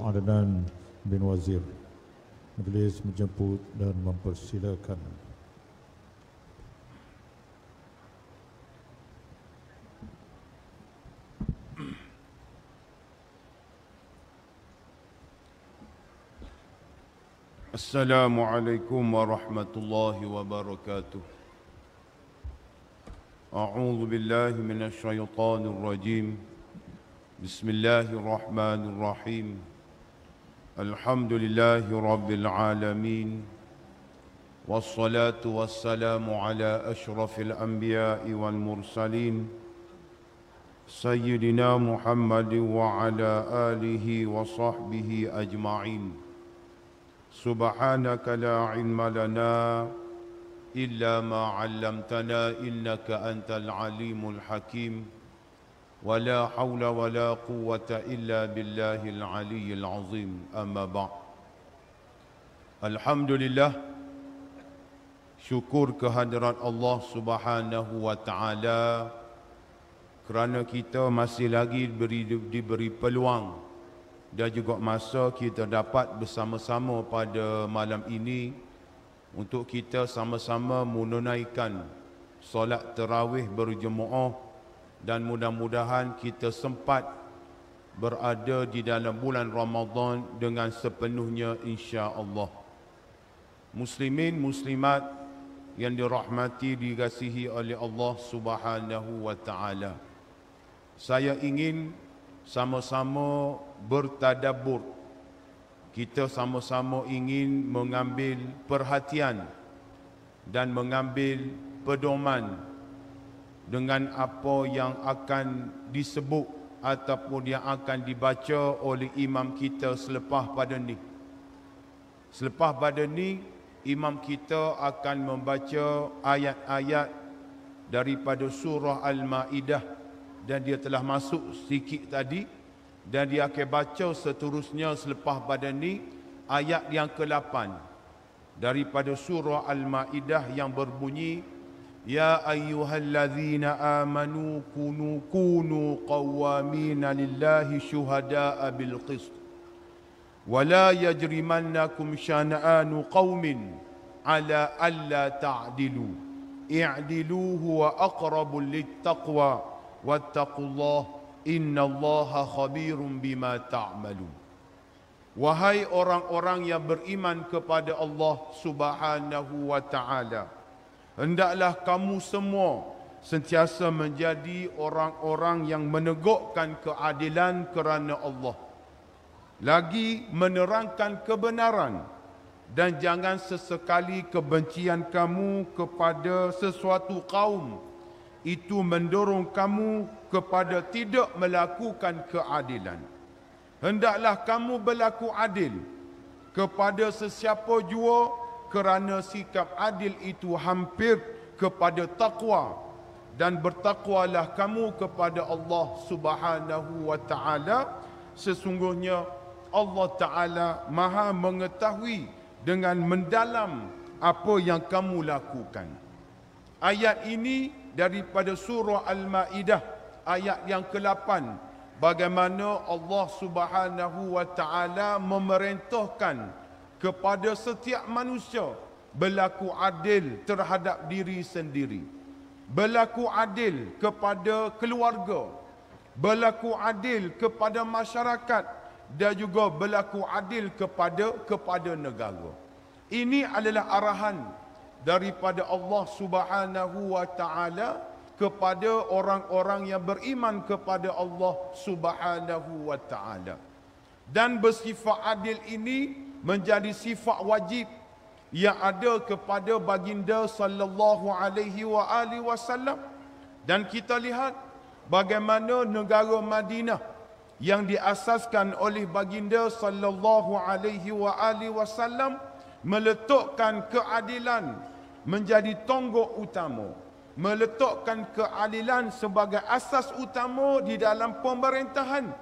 Adnan bin Wazir Majlis menjemput dan mempersilakan Assalamualaikum warahmatullahi wabarakatuh A'udhu billahi minasyaitanirrajim Bismillahirrahmanirrahim Bismillahirrahmanirrahim الحمد لله رب العالمين والصلاة والسلام على أشرف الأنبياء والمرسلين سيدنا محمد وعلى آله وصحبه أجمعين سبحانك لا علم لنا إلا ما علمتنا إنك أنت العليم الحكيم ولا حول ولا قوة إلا بالله العلي العظيم أما بعد الحمد لله syukur kehadirat Allah Subhanahu wa taala kerana kita masih lagi diberi, diberi peluang dan juga masa kita dapat bersama-sama pada malam ini untuk kita sama-sama menunaikan solat tarawih berjemaah dan mudah-mudahan kita sempat berada di dalam bulan Ramadhan dengan sepenuhnya insya-Allah. Muslimin muslimat yang dirahmati digasihi oleh Allah Subhanahu wa taala. Saya ingin sama-sama bertadabbur. Kita sama-sama ingin mengambil perhatian dan mengambil pedoman dengan apa yang akan disebut ataupun yang akan dibaca oleh imam kita selepas pada ni. Selepas pada ni, imam kita akan membaca ayat-ayat daripada surah Al-Ma'idah dan dia telah masuk sikit tadi dan dia akan baca seterusnya selepas pada ni ayat yang ke-8 daripada surah Al-Ma'idah yang berbunyi يا ايها الذين آمنوا كنوا كونوا قوامين لله شهداء بالقسط ولا يجرمنكم شنان قوم على ألا تعدلوا اعدلوا وأقرب للتقوى واتقوا الله إن الله خبير بما تعملون وهي orang-orang yang beriman kepada Allah Subhanahu wa taala hendaklah kamu semua sentiasa menjadi orang-orang yang menegokkan keadilan kerana Allah lagi menerangkan kebenaran dan jangan sesekali kebencian kamu kepada sesuatu kaum itu mendorong kamu kepada tidak melakukan keadilan hendaklah kamu berlaku adil kepada sesiapa jua kerana sikap adil itu hampir kepada taqwa dan bertakwalah kamu kepada Allah Subhanahu wa taala sesungguhnya Allah taala Maha mengetahui dengan mendalam apa yang kamu lakukan. Ayat ini daripada surah Al-Maidah ayat yang ke-8 bagaimana Allah Subhanahu wa taala memerintahkan kepada setiap manusia berlaku adil terhadap diri sendiri berlaku adil kepada keluarga berlaku adil kepada masyarakat dan juga berlaku adil kepada kepada negara ini adalah arahan daripada Allah Subhanahu wa taala kepada orang-orang yang beriman kepada Allah Subhanahu wa taala dan bersifat adil ini menjadi sifat wajib yang ada kepada baginda sallallahu alaihi wa ali wasallam dan kita lihat bagaimana negara Madinah yang diasaskan oleh baginda sallallahu alaihi wa ali wasallam meletakkan keadilan menjadi tonggok utama meletakkan keadilan sebagai asas utama di dalam pemerintahan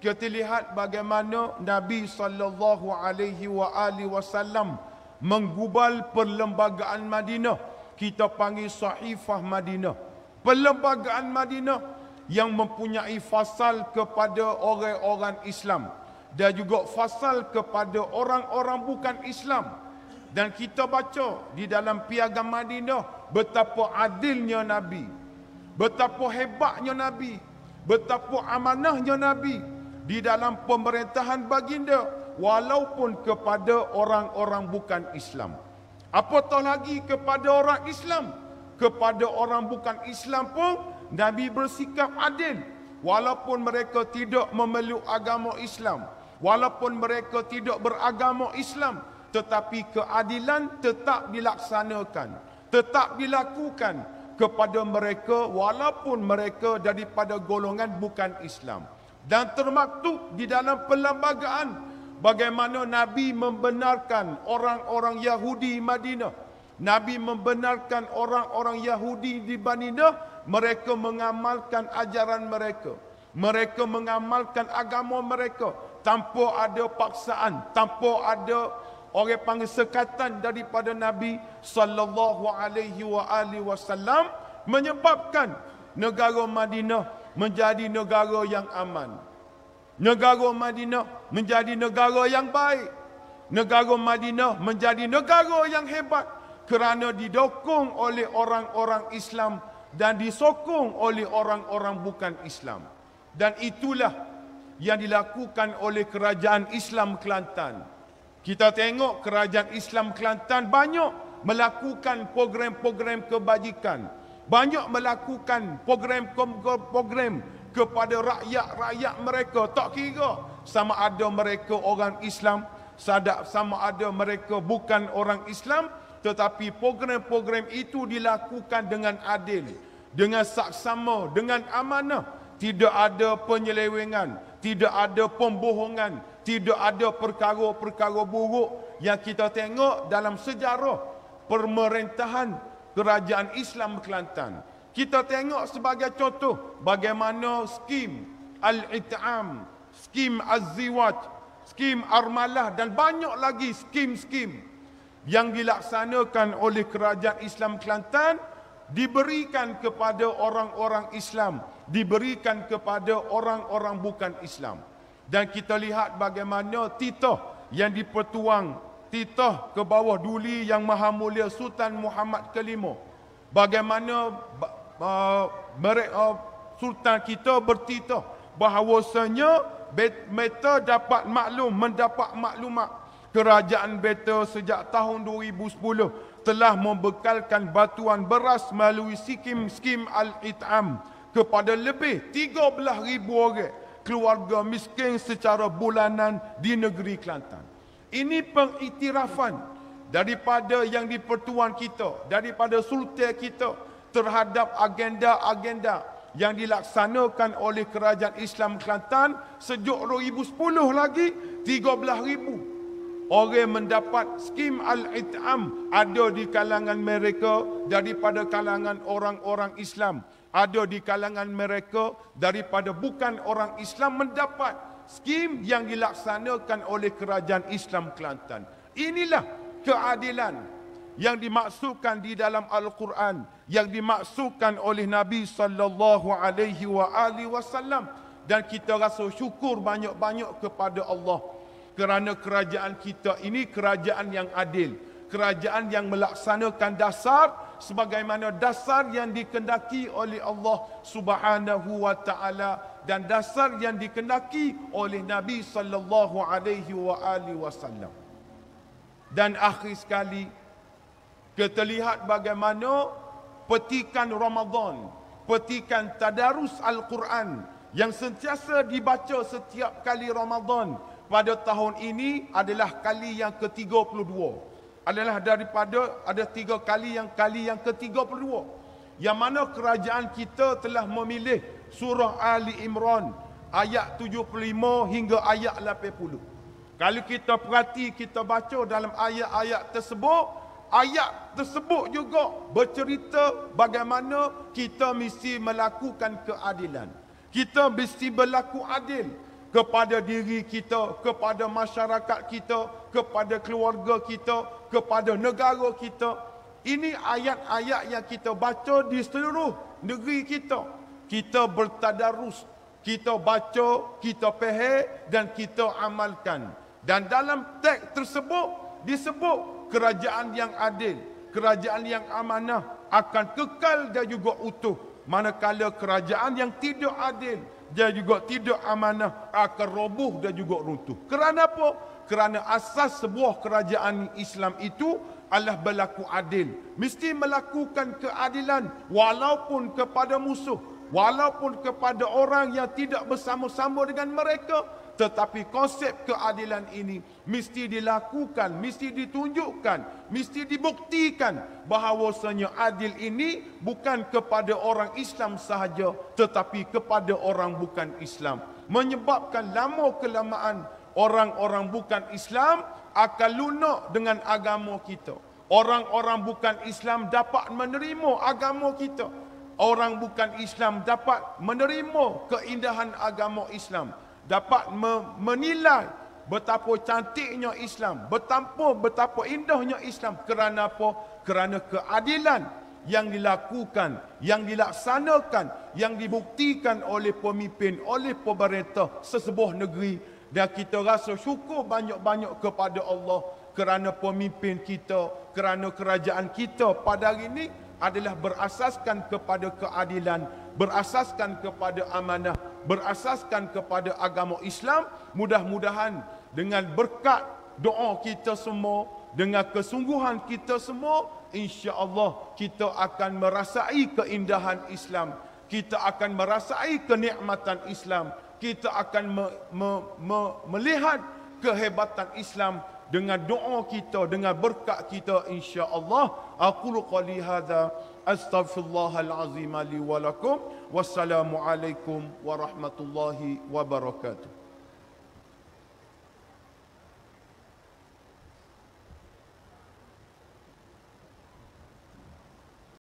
kita lihat bagaimana Nabi sallallahu alaihi wa ali wasallam menggubal perlembagaan Madinah kita panggil Sahifah Madinah perlembagaan Madinah yang mempunyai fasal kepada orang-orang Islam dan juga fasal kepada orang-orang bukan Islam dan kita baca di dalam piagam Madinah betapa adilnya Nabi betapa hebatnya Nabi betapa amanahnya Nabi di dalam pemerintahan baginda walaupun kepada orang-orang bukan Islam. Apatah lagi kepada orang Islam. Kepada orang bukan Islam pun Nabi bersikap adil walaupun mereka tidak memeluk agama Islam. Walaupun mereka tidak beragama Islam tetapi keadilan tetap dilaksanakan, tetap dilakukan kepada mereka walaupun mereka daripada golongan bukan Islam dan termaktub di dalam perlembagaan bagaimana Nabi membenarkan orang-orang Yahudi Madinah. Nabi membenarkan orang-orang Yahudi di Madinah, mereka mengamalkan ajaran mereka. Mereka mengamalkan agama mereka tanpa ada paksaan, tanpa ada orang panggil sekatan daripada Nabi sallallahu alaihi wa alihi wasallam menyebabkan negara Madinah menjadi negara yang aman. Negara Madinah menjadi negara yang baik. Negara Madinah menjadi negara yang hebat kerana didukung oleh orang-orang Islam dan disokong oleh orang-orang bukan Islam. Dan itulah yang dilakukan oleh kerajaan Islam Kelantan. Kita tengok kerajaan Islam Kelantan banyak melakukan program-program kebajikan banyak melakukan program-program kepada rakyat-rakyat mereka tak kira sama ada mereka orang Islam sama ada mereka bukan orang Islam tetapi program-program itu dilakukan dengan adil dengan saksama dengan amanah tidak ada penyelewengan tidak ada pembohongan tidak ada perkara-perkara buruk yang kita tengok dalam sejarah pemerintahan kerajaan Islam Kelantan. Kita tengok sebagai contoh bagaimana skim Al-It'am, skim Az-Ziwaj, skim Armalah dan banyak lagi skim-skim yang dilaksanakan oleh kerajaan Islam Kelantan diberikan kepada orang-orang Islam, diberikan kepada orang-orang bukan Islam. Dan kita lihat bagaimana titah yang dipertuang titah ke bawah duli yang maha mulia Sultan Muhammad kelima. Bagaimana mereka uh, Sultan kita bertitah bahawasanya Meta dapat maklum, mendapat maklumat kerajaan Meta sejak tahun 2010 telah membekalkan batuan beras melalui skim skim Al-It'am kepada lebih 13,000 orang keluarga miskin secara bulanan di negeri Kelantan. Ini pengiktirafan daripada yang dipertuan kita, daripada sultan kita terhadap agenda-agenda yang dilaksanakan oleh Kerajaan Islam Kelantan sejak 2010 lagi 13,000 orang mendapat skim al-it'am ada di kalangan mereka daripada kalangan orang-orang Islam ada di kalangan mereka daripada bukan orang Islam mendapat skim yang dilaksanakan oleh kerajaan Islam Kelantan. Inilah keadilan yang dimaksudkan di dalam Al-Quran yang dimaksudkan oleh Nabi sallallahu alaihi wa ali wasallam dan kita rasa syukur banyak-banyak kepada Allah kerana kerajaan kita ini kerajaan yang adil kerajaan yang melaksanakan dasar sebagaimana dasar yang dikendaki oleh Allah Subhanahu wa taala dan dasar yang dikenaki oleh Nabi sallallahu alaihi wa ali wasallam. Dan akhir sekali kita lihat bagaimana petikan Ramadan, petikan tadarus Al-Quran yang sentiasa dibaca setiap kali Ramadan pada tahun ini adalah kali yang ke-32. Adalah daripada ada tiga kali yang kali yang ke-32. Yang mana kerajaan kita telah memilih surah Ali Imran ayat 75 hingga ayat 80. Kalau kita perhati kita baca dalam ayat-ayat tersebut, ayat tersebut juga bercerita bagaimana kita mesti melakukan keadilan. Kita mesti berlaku adil kepada diri kita, kepada masyarakat kita, kepada keluarga kita, kepada negara kita. Ini ayat-ayat yang kita baca di seluruh negeri kita, kita bertadarus, kita baca, kita pehe dan kita amalkan. Dan dalam teks tersebut disebut kerajaan yang adil, kerajaan yang amanah akan kekal dan juga utuh. Manakala kerajaan yang tidak adil dia juga tidak amanah akan roboh dan juga runtuh. Kerana apa? Kerana asas sebuah kerajaan Islam itu adalah berlaku adil. Mesti melakukan keadilan walaupun kepada musuh walaupun kepada orang yang tidak bersama-sama dengan mereka tetapi konsep keadilan ini mesti dilakukan mesti ditunjukkan mesti dibuktikan bahawasanya adil ini bukan kepada orang Islam sahaja tetapi kepada orang bukan Islam menyebabkan lama kelamaan orang-orang bukan Islam akan lunak dengan agama kita orang-orang bukan Islam dapat menerima agama kita orang bukan Islam dapat menerima keindahan agama Islam, dapat menilai betapa cantiknya Islam, betapa betapa indahnya Islam kerana apa? Kerana keadilan yang dilakukan, yang dilaksanakan, yang dibuktikan oleh pemimpin, oleh pemerintah sesebuah negeri dan kita rasa syukur banyak-banyak kepada Allah kerana pemimpin kita, kerana kerajaan kita pada hari ini adalah berasaskan kepada keadilan, berasaskan kepada amanah, berasaskan kepada agama Islam. Mudah-mudahan dengan berkat doa kita semua, dengan kesungguhan kita semua, insya-Allah kita akan merasai keindahan Islam. Kita akan merasai kenikmatan Islam. Kita akan me- me- me- melihat kehebatan Islam dengan doa kita dengan berkat kita insya-Allah aku qali hadza astaghfirullahal azim li wa lakum wassalamu alaikum warahmatullahi wabarakatuh